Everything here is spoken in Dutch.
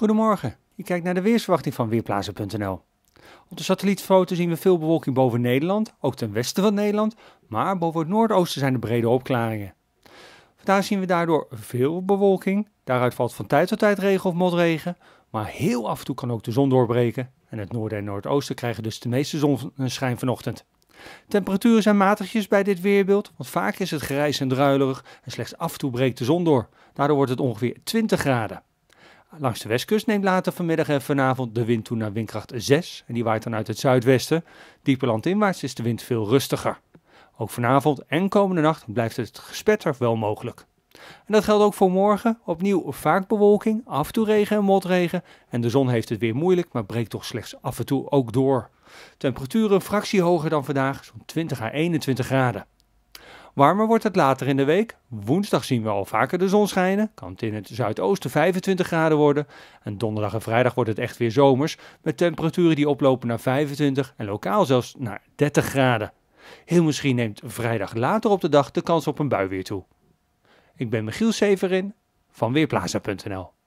Goedemorgen, je kijkt naar de weersverwachting van Weerplaatsen.nl. Op de satellietfoto zien we veel bewolking boven Nederland, ook ten westen van Nederland, maar boven het noordoosten zijn er brede opklaringen. Vandaag zien we daardoor veel bewolking, daaruit valt van tijd tot tijd regen of motregen, maar heel af en toe kan ook de zon doorbreken en het noorden en noordoosten krijgen dus de meeste zonneschijn vanochtend. Temperaturen zijn matigjes bij dit weerbeeld, want vaak is het grijs en druilerig en slechts af en toe breekt de zon door. Daardoor wordt het ongeveer 20 graden. Langs de westkust neemt later vanmiddag en vanavond de wind toe naar windkracht 6 en die waait dan uit het zuidwesten. Dieper landinwaarts is de wind veel rustiger. Ook vanavond en komende nacht blijft het gespetter wel mogelijk. En dat geldt ook voor morgen. Opnieuw vaak bewolking, af en toe regen en motregen. En de zon heeft het weer moeilijk, maar breekt toch slechts af en toe ook door. Temperaturen een fractie hoger dan vandaag, zo'n 20 à 21 graden. Warmer wordt het later in de week. Woensdag zien we al vaker de zon schijnen. Kan het in het zuidoosten 25 graden worden. En donderdag en vrijdag wordt het echt weer zomers. Met temperaturen die oplopen naar 25 en lokaal zelfs naar 30 graden. Heel misschien neemt vrijdag later op de dag de kans op een bui weer toe. Ik ben Michiel Severin van Weerplaza.nl